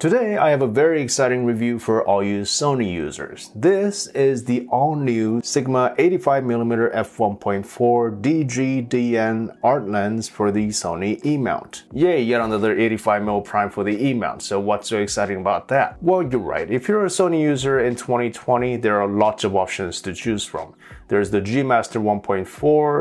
Today I have a very exciting review for all you Sony users. This is the all-new Sigma 85mm f1.4 DGDN art lens for the Sony E-mount. Yay, yet another 85mm prime for the E-mount, so what's so exciting about that? Well, you're right, if you're a Sony user in 2020, there are lots of options to choose from. There's the G Master 1.4,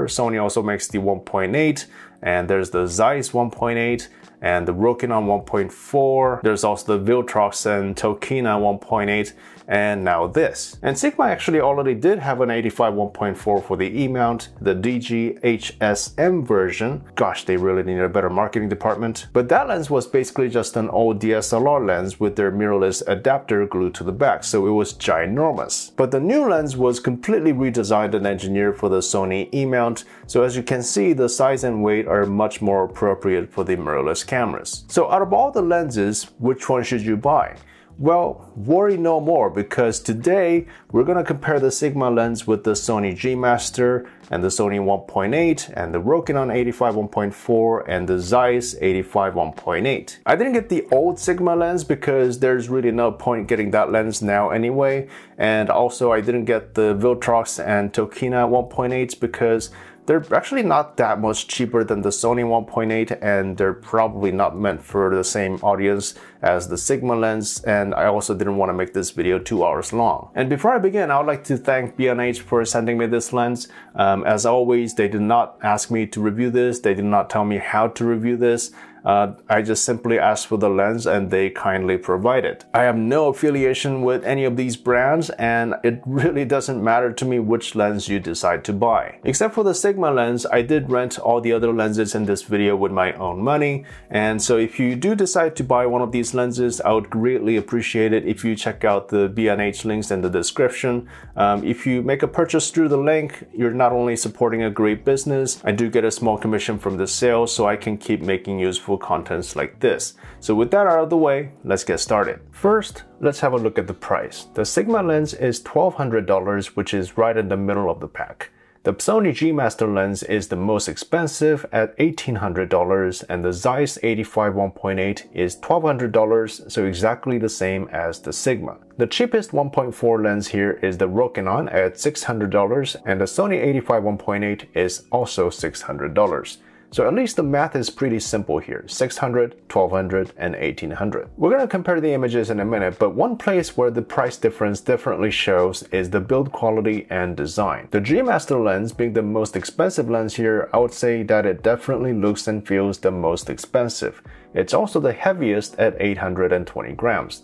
Sony also makes the 1.8, and there's the Zeiss 1.8, and the Rokinon 1.4. There's also the Viltrox and Tokina 1.8 and now this. And Sigma actually already did have an 85 1.4 for the E-mount, the DG HSM version. Gosh, they really need a better marketing department. But that lens was basically just an old DSLR lens with their mirrorless adapter glued to the back, so it was ginormous. But the new lens was completely redesigned and engineered for the Sony E-mount, so as you can see, the size and weight are much more appropriate for the mirrorless cameras. So out of all the lenses, which one should you buy? Well, worry no more because today we're going to compare the Sigma lens with the Sony G Master and the Sony 1.8 and the Rokinon 85 1.4 and the Zeiss 85 1.8. I didn't get the old Sigma lens because there's really no point getting that lens now anyway and also I didn't get the Viltrox and Tokina 1.8 because they're actually not that much cheaper than the Sony 1.8 and they're probably not meant for the same audience as the Sigma lens and I also didn't want to make this video two hours long. And before I begin, I would like to thank B&H for sending me this lens. Um, as always, they did not ask me to review this. They did not tell me how to review this. Uh, I just simply asked for the lens and they kindly provide it. I have no affiliation with any of these brands and it really doesn't matter to me which lens you decide to buy. Except for the Sigma lens, I did rent all the other lenses in this video with my own money. And so if you do decide to buy one of these lenses, I would greatly appreciate it if you check out the BNH links in the description. Um, if you make a purchase through the link, you're not only supporting a great business, I do get a small commission from the sale so I can keep making useful useful contents like this. So with that out of the way, let's get started. First, let's have a look at the price. The Sigma lens is $1,200, which is right in the middle of the pack. The Sony G Master lens is the most expensive at $1,800 and the Zeiss 85 1.8 is $1,200, so exactly the same as the Sigma. The cheapest 1.4 lens here is the Rokinon at $600 and the Sony 85 1.8 is also $600. So at least the math is pretty simple here, 600, 1200, and 1800. We're gonna compare the images in a minute, but one place where the price difference definitely shows is the build quality and design. The G Master lens being the most expensive lens here, I would say that it definitely looks and feels the most expensive. It's also the heaviest at 820 grams.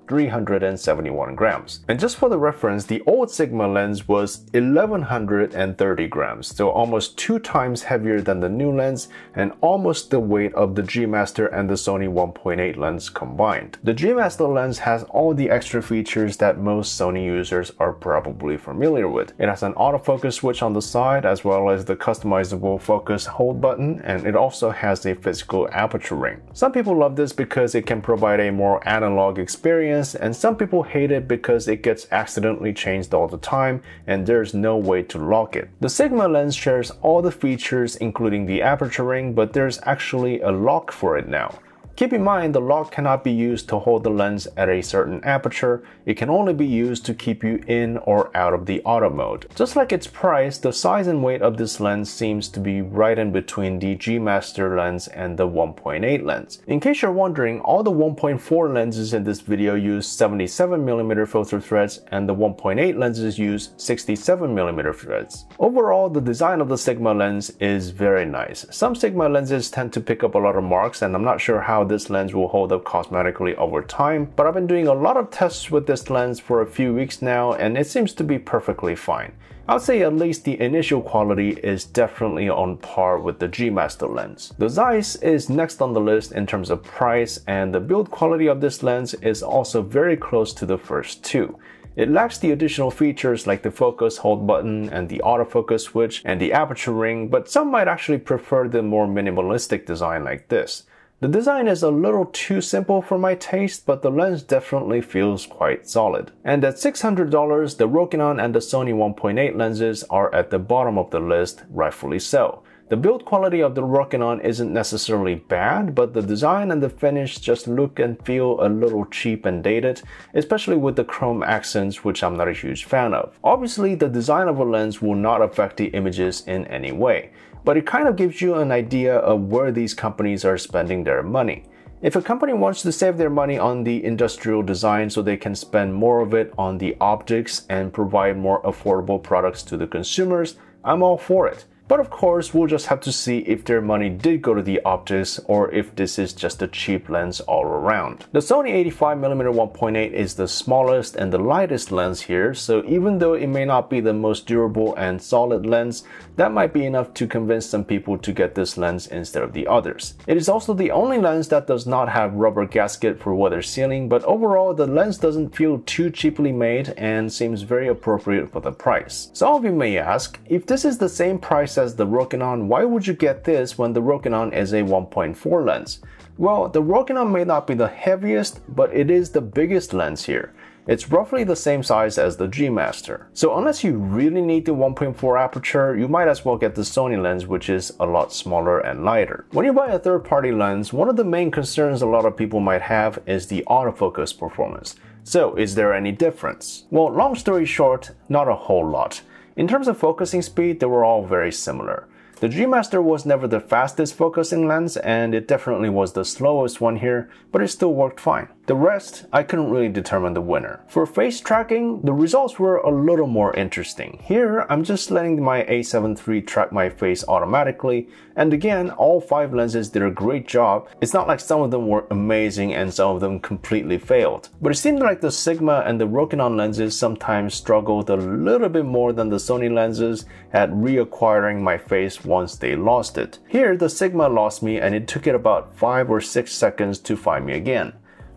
371 grams. And just for the reference, the old Sigma lens was 1130 grams, so almost two times heavier than the new lens and almost the weight of the G Master and the Sony 1.8 lens combined. The G Master lens has all the extra features that most Sony users are probably familiar with. It has an autofocus switch on the side as well as the customizable focus hold button and it also has a physical aperture ring. Some people love this because it can provide a more analog experience and some people hate it because it gets accidentally changed all the time and there's no way to lock it. The Sigma lens shares all the features including the aperture ring but there's actually a lock for it now. Keep in mind the lock cannot be used to hold the lens at a certain aperture, it can only be used to keep you in or out of the auto mode. Just like its price, the size and weight of this lens seems to be right in between the G Master lens and the 1.8 lens. In case you're wondering, all the 1.4 lenses in this video use 77mm filter threads and the 1.8 lenses use 67mm threads. Overall, the design of the Sigma lens is very nice. Some Sigma lenses tend to pick up a lot of marks and I'm not sure how this lens will hold up cosmetically over time, but I've been doing a lot of tests with this lens for a few weeks now and it seems to be perfectly fine. I'll say at least the initial quality is definitely on par with the G Master lens. The Zeiss is next on the list in terms of price and the build quality of this lens is also very close to the first two. It lacks the additional features like the focus hold button and the autofocus switch and the aperture ring, but some might actually prefer the more minimalistic design like this. The design is a little too simple for my taste, but the lens definitely feels quite solid. And at $600, the Rokinon and the Sony 1.8 lenses are at the bottom of the list, rightfully so. The build quality of the Rokinon isn't necessarily bad, but the design and the finish just look and feel a little cheap and dated, especially with the chrome accents which I'm not a huge fan of. Obviously, the design of a lens will not affect the images in any way but it kind of gives you an idea of where these companies are spending their money. If a company wants to save their money on the industrial design so they can spend more of it on the optics and provide more affordable products to the consumers, I'm all for it. But of course, we'll just have to see if their money did go to the optics or if this is just a cheap lens all around. The Sony 85mm 1.8 is the smallest and the lightest lens here, so even though it may not be the most durable and solid lens, that might be enough to convince some people to get this lens instead of the others. It is also the only lens that does not have rubber gasket for weather sealing, but overall the lens doesn't feel too cheaply made and seems very appropriate for the price. Some of you may ask, if this is the same price as the Rokinon, why would you get this when the Rokinon is a 1.4 lens? Well, the Rokinon may not be the heaviest, but it is the biggest lens here. It's roughly the same size as the G Master. So unless you really need the 1.4 aperture, you might as well get the Sony lens which is a lot smaller and lighter. When you buy a third party lens, one of the main concerns a lot of people might have is the autofocus performance. So is there any difference? Well, long story short, not a whole lot. In terms of focusing speed, they were all very similar. The G Master was never the fastest focusing lens and it definitely was the slowest one here, but it still worked fine. The rest, I couldn't really determine the winner. For face tracking, the results were a little more interesting. Here, I'm just letting my a7 III track my face automatically, and again, all 5 lenses did a great job. It's not like some of them were amazing and some of them completely failed. But it seemed like the Sigma and the Rokinon lenses sometimes struggled a little bit more than the Sony lenses at reacquiring my face once they lost it. Here, the Sigma lost me and it took it about 5 or 6 seconds to find me again.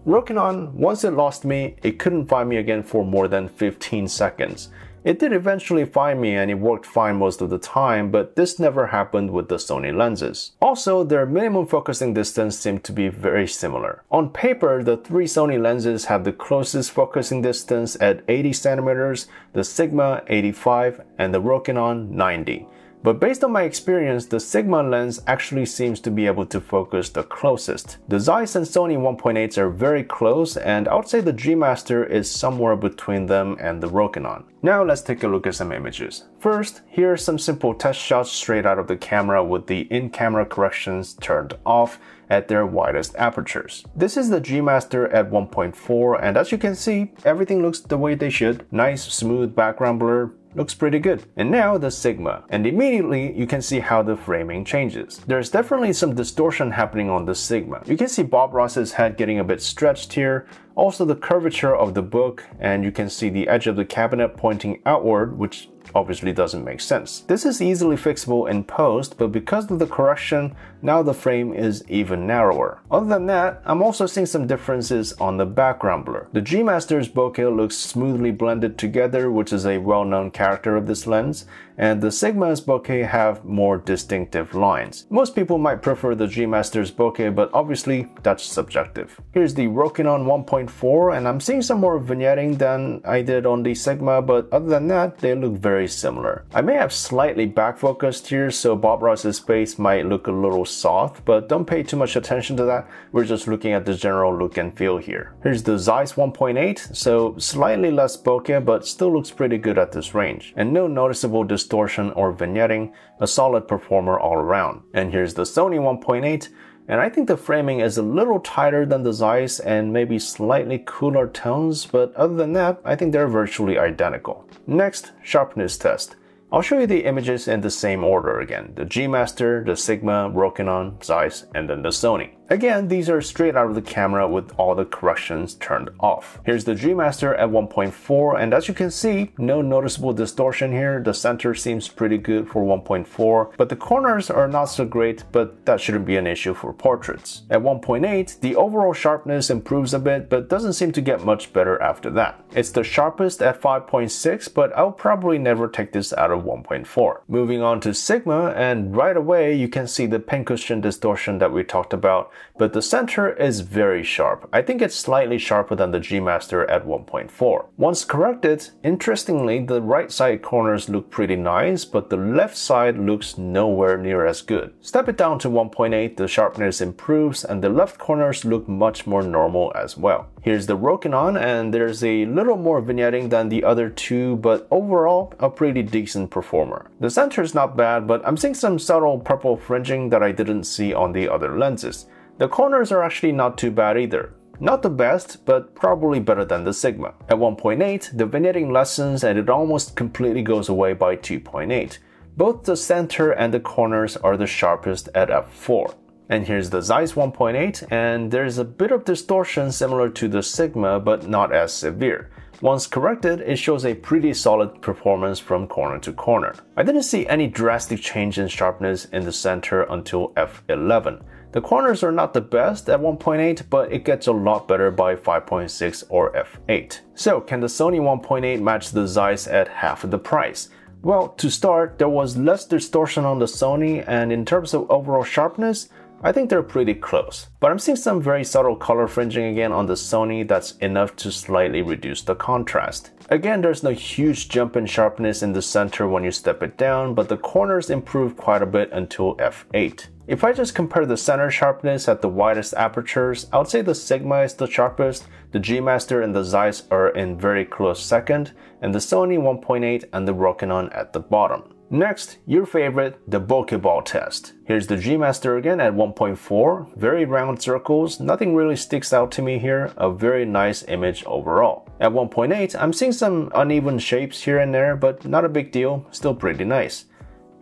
Rokinon, once it lost me, it couldn't find me again for more than 15 seconds. It did eventually find me and it worked fine most of the time, but this never happened with the Sony lenses. Also, their minimum focusing distance seemed to be very similar. On paper, the three Sony lenses have the closest focusing distance at 80 centimeters, the Sigma 85, and the Rokinon 90. But based on my experience, the Sigma lens actually seems to be able to focus the closest. The Zeiss and Sony 1.8s are very close and I would say the G Master is somewhere between them and the Rokinon. Now let's take a look at some images. First, here are some simple test shots straight out of the camera with the in-camera corrections turned off at their widest apertures. This is the G Master at 1.4 and as you can see, everything looks the way they should. Nice smooth background blur, looks pretty good. And now the Sigma. And immediately you can see how the framing changes. There's definitely some distortion happening on the Sigma. You can see Bob Ross's head getting a bit stretched here, also the curvature of the book and you can see the edge of the cabinet pointing outward which obviously doesn't make sense. This is easily fixable in post, but because of the correction, now the frame is even narrower. Other than that, I'm also seeing some differences on the background blur. The G Master's bokeh looks smoothly blended together, which is a well-known character of this lens, and the Sigma's bokeh have more distinctive lines. Most people might prefer the G-Master's bokeh, but obviously that's subjective. Here's the Rokinon 1.4, and I'm seeing some more vignetting than I did on the Sigma, but other than that, they look very similar. I may have slightly back focused here, so Bob Ross's face might look a little soft, but don't pay too much attention to that. We're just looking at the general look and feel here. Here's the Zeiss 1.8, so slightly less bokeh, but still looks pretty good at this range, and no noticeable distortion or vignetting, a solid performer all around. And here's the Sony 1.8, and I think the framing is a little tighter than the Zeiss and maybe slightly cooler tones, but other than that, I think they're virtually identical. Next, sharpness test. I'll show you the images in the same order again, the G-Master, the Sigma, Rokinon, Zeiss, and then the Sony. Again, these are straight out of the camera with all the corrections turned off. Here's the Dreammaster at 1.4 and as you can see, no noticeable distortion here. The center seems pretty good for 1.4, but the corners are not so great, but that shouldn't be an issue for portraits. At 1.8, the overall sharpness improves a bit, but doesn't seem to get much better after that. It's the sharpest at 5.6, but I'll probably never take this out of 1.4. Moving on to Sigma, and right away you can see the pincushion distortion that we talked about but the center is very sharp. I think it's slightly sharper than the G Master at 1.4. Once corrected, interestingly, the right side corners look pretty nice, but the left side looks nowhere near as good. Step it down to 1.8, the sharpness improves and the left corners look much more normal as well. Here's the Rokinon and there's a little more vignetting than the other two, but overall a pretty decent performer. The center is not bad, but I'm seeing some subtle purple fringing that I didn't see on the other lenses. The corners are actually not too bad either. Not the best, but probably better than the Sigma. At 1.8, the vignetting lessens and it almost completely goes away by 2.8. Both the center and the corners are the sharpest at f4. And here's the Zeiss 1.8, and there's a bit of distortion similar to the Sigma, but not as severe. Once corrected, it shows a pretty solid performance from corner to corner. I didn't see any drastic change in sharpness in the center until f11. The corners are not the best at 1.8, but it gets a lot better by 5.6 or f8. So can the Sony 1.8 match the Zeiss at half the price? Well, to start, there was less distortion on the Sony and in terms of overall sharpness, I think they're pretty close. But I'm seeing some very subtle color fringing again on the Sony that's enough to slightly reduce the contrast. Again, there's no huge jump in sharpness in the center when you step it down, but the corners improve quite a bit until f8. If I just compare the center sharpness at the widest apertures, I would say the Sigma is the sharpest, the G Master and the Zeiss are in very close second, and the Sony 1.8 and the Rokinon at the bottom. Next, your favorite, the Pokeball test. Here's the G-Master again at 1.4, very round circles, nothing really sticks out to me here, a very nice image overall. At 1.8, I'm seeing some uneven shapes here and there, but not a big deal, still pretty nice.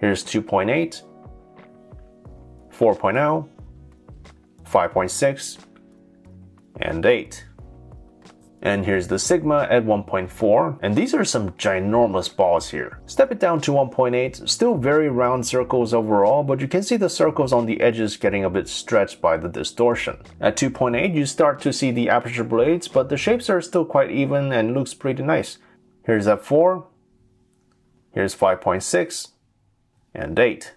Here's 2.8, 4.0, 5.6, and 8 and here's the Sigma at 1.4, and these are some ginormous balls here. Step it down to 1.8, still very round circles overall, but you can see the circles on the edges getting a bit stretched by the distortion. At 2.8, you start to see the aperture blades, but the shapes are still quite even and looks pretty nice. Here's f 4, here's 5.6, and 8.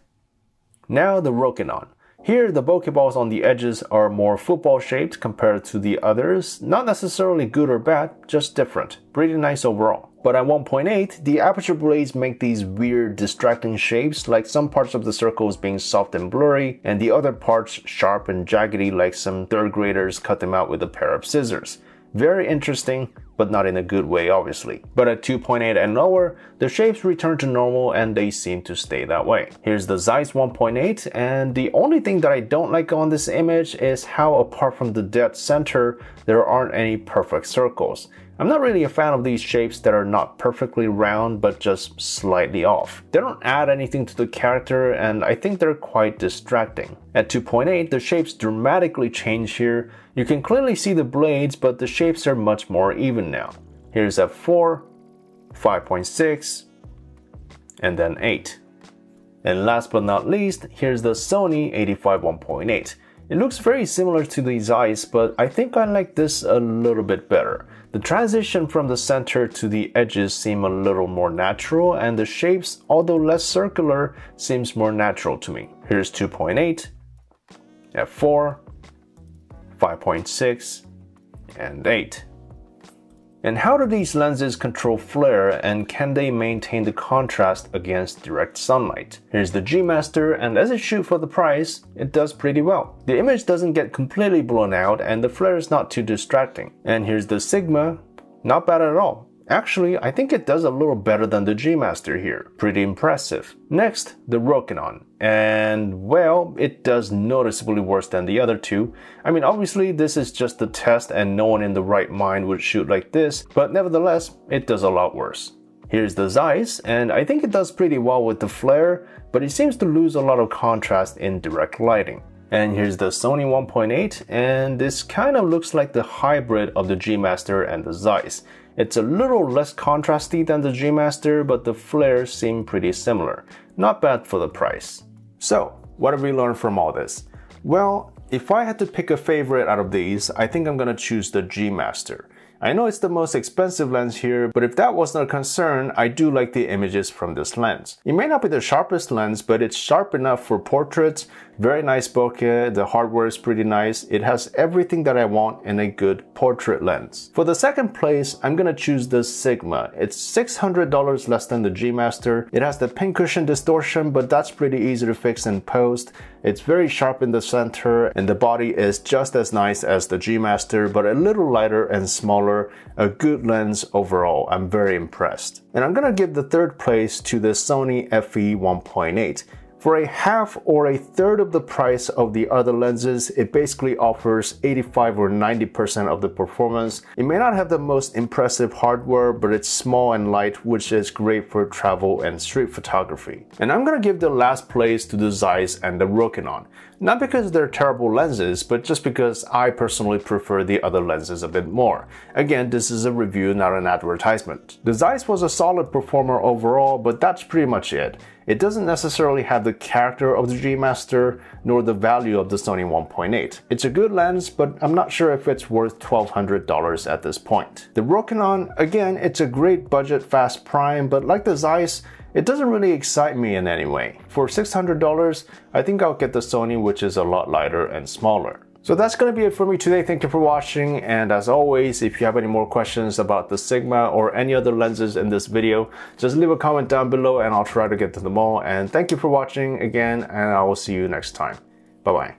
Now the Rokinon. Here, the Pokeballs on the edges are more football shaped compared to the others. Not necessarily good or bad, just different. Pretty nice overall. But at 1.8, the aperture blades make these weird, distracting shapes, like some parts of the circles being soft and blurry, and the other parts sharp and jaggedy, like some third graders cut them out with a pair of scissors. Very interesting, but not in a good way obviously. But at 2.8 and lower, the shapes return to normal and they seem to stay that way. Here's the Zeiss 1.8 and the only thing that I don't like on this image is how apart from the dead center, there aren't any perfect circles. I'm not really a fan of these shapes that are not perfectly round but just slightly off. They don't add anything to the character and I think they're quite distracting. At 2.8, the shapes dramatically change here. You can clearly see the blades but the shapes are much more even now. Here's f 4, 5.6, and then 8. And last but not least, here's the Sony 85 1.8. It looks very similar to these eyes, but I think I like this a little bit better. The transition from the center to the edges seem a little more natural and the shapes, although less circular, seems more natural to me. Here's 2.8, F4, 5.6, and 8. And how do these lenses control flare and can they maintain the contrast against direct sunlight? Here's the G-Master and as it shoots for the price, it does pretty well. The image doesn't get completely blown out and the flare is not too distracting. And here's the Sigma, not bad at all. Actually, I think it does a little better than the G Master here. Pretty impressive. Next, the Rokinon. And well, it does noticeably worse than the other two. I mean, obviously this is just a test and no one in the right mind would shoot like this, but nevertheless, it does a lot worse. Here's the Zeiss, and I think it does pretty well with the flare, but it seems to lose a lot of contrast in direct lighting. And here's the Sony 1.8 and this kind of looks like the hybrid of the G Master and the Zeiss. It's a little less contrasty than the G Master but the flares seem pretty similar. Not bad for the price. So what have we learned from all this? Well, if I had to pick a favorite out of these, I think I'm gonna choose the G Master. I know it's the most expensive lens here, but if that wasn't a concern, I do like the images from this lens. It may not be the sharpest lens, but it's sharp enough for portraits, very nice bokeh, the hardware is pretty nice, it has everything that I want in a good portrait lens. For the second place, I'm gonna choose the Sigma. It's $600 less than the G Master. It has the pincushion distortion, but that's pretty easy to fix in post. It's very sharp in the center, and the body is just as nice as the G Master, but a little lighter and smaller a good lens overall. I'm very impressed. And I'm gonna give the third place to the Sony FE 1.8. For a half or a third of the price of the other lenses, it basically offers 85 or 90% of the performance. It may not have the most impressive hardware, but it's small and light, which is great for travel and street photography. And I'm gonna give the last place to the Zeiss and the Rokinon. Not because they're terrible lenses, but just because I personally prefer the other lenses a bit more. Again, this is a review, not an advertisement. The Zeiss was a solid performer overall, but that's pretty much it it doesn't necessarily have the character of the G Master nor the value of the Sony 1.8. It's a good lens, but I'm not sure if it's worth $1,200 at this point. The Rokinon, again, it's a great budget fast prime, but like the Zeiss, it doesn't really excite me in any way. For $600, I think I'll get the Sony which is a lot lighter and smaller. So that's going to be it for me today. Thank you for watching. And as always, if you have any more questions about the Sigma or any other lenses in this video, just leave a comment down below and I'll try to get to them all. And thank you for watching again, and I will see you next time. Bye-bye.